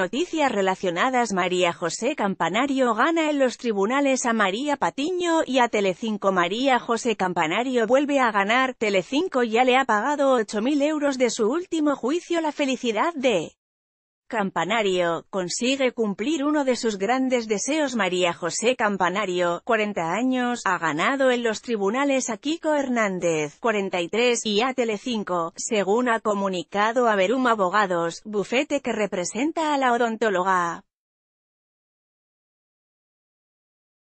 Noticias relacionadas María José Campanario gana en los tribunales a María Patiño y a Telecinco María José Campanario vuelve a ganar, Telecinco ya le ha pagado 8.000 euros de su último juicio La felicidad de Campanario, consigue cumplir uno de sus grandes deseos María José Campanario, 40 años, ha ganado en los tribunales a Kiko Hernández, 43, y a Telecinco, según ha comunicado a Berum Abogados, bufete que representa a la odontóloga.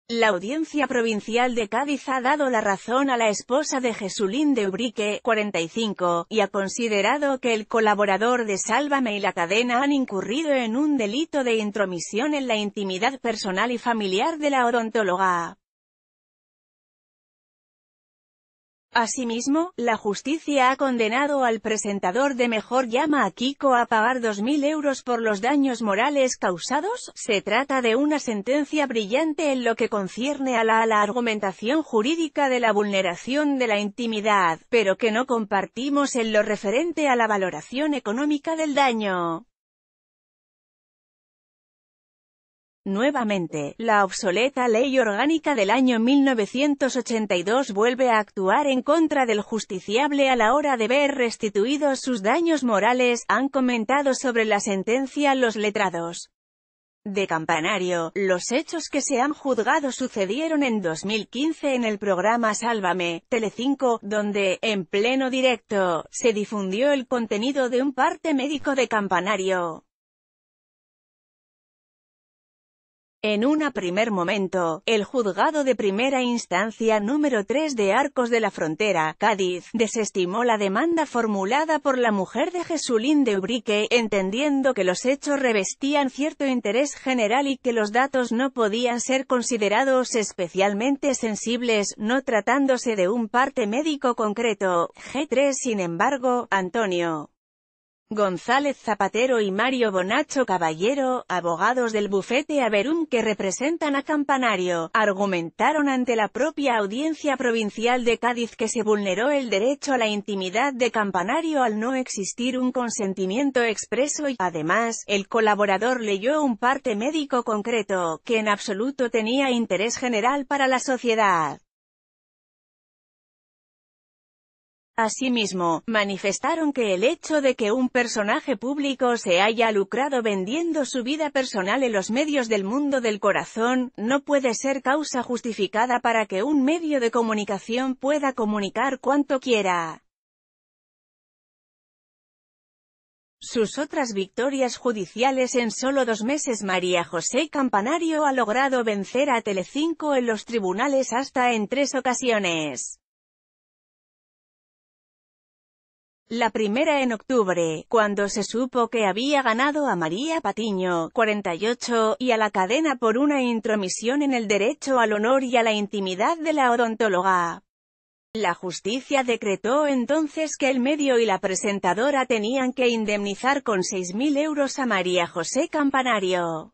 La Audiencia Provincial de Cádiz ha dado la razón a la esposa de Jesulín de Ubrique, 45, y ha considerado que el colaborador de Sálvame y la cadena han incurrido en un delito de intromisión en la intimidad personal y familiar de la odontóloga. Asimismo, la justicia ha condenado al presentador de Mejor Llama a Kiko a pagar 2.000 euros por los daños morales causados. Se trata de una sentencia brillante en lo que concierne a la, a la argumentación jurídica de la vulneración de la intimidad, pero que no compartimos en lo referente a la valoración económica del daño. Nuevamente, la obsoleta ley orgánica del año 1982 vuelve a actuar en contra del justiciable a la hora de ver restituidos sus daños morales, han comentado sobre la sentencia los letrados. De Campanario, los hechos que se han juzgado sucedieron en 2015 en el programa Sálvame, Telecinco, donde, en pleno directo, se difundió el contenido de un parte médico de Campanario. En un primer momento, el juzgado de primera instancia número 3 de Arcos de la Frontera, Cádiz, desestimó la demanda formulada por la mujer de Jesulín de Ubrique, entendiendo que los hechos revestían cierto interés general y que los datos no podían ser considerados especialmente sensibles, no tratándose de un parte médico concreto. G3 Sin embargo, Antonio. González Zapatero y Mario Bonacho Caballero, abogados del bufete Averum que representan a Campanario, argumentaron ante la propia audiencia provincial de Cádiz que se vulneró el derecho a la intimidad de Campanario al no existir un consentimiento expreso y, además, el colaborador leyó un parte médico concreto, que en absoluto tenía interés general para la sociedad. Asimismo, manifestaron que el hecho de que un personaje público se haya lucrado vendiendo su vida personal en los medios del mundo del corazón, no puede ser causa justificada para que un medio de comunicación pueda comunicar cuanto quiera. Sus otras victorias judiciales en solo dos meses María José Campanario ha logrado vencer a Telecinco en los tribunales hasta en tres ocasiones. La primera en octubre, cuando se supo que había ganado a María Patiño, 48, y a la cadena por una intromisión en el derecho al honor y a la intimidad de la odontóloga. La justicia decretó entonces que el medio y la presentadora tenían que indemnizar con 6.000 euros a María José Campanario.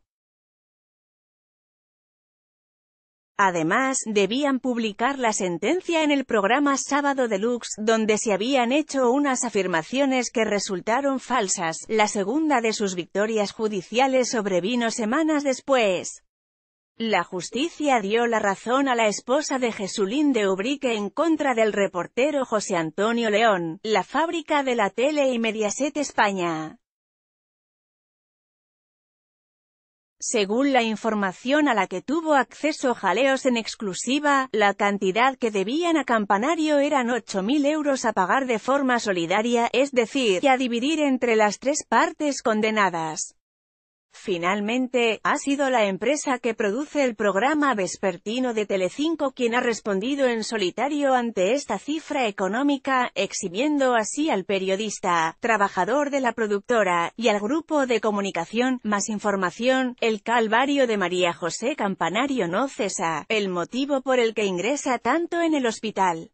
Además, debían publicar la sentencia en el programa Sábado Deluxe, donde se habían hecho unas afirmaciones que resultaron falsas. La segunda de sus victorias judiciales sobrevino semanas después. La justicia dio la razón a la esposa de Jesulín de Ubrique en contra del reportero José Antonio León, la fábrica de la tele y Mediaset España. Según la información a la que tuvo acceso Jaleos en exclusiva, la cantidad que debían a Campanario eran 8.000 euros a pagar de forma solidaria, es decir, y a dividir entre las tres partes condenadas. Finalmente, ha sido la empresa que produce el programa vespertino de Telecinco quien ha respondido en solitario ante esta cifra económica, exhibiendo así al periodista, trabajador de la productora, y al grupo de comunicación, más información, el calvario de María José Campanario no cesa, el motivo por el que ingresa tanto en el hospital.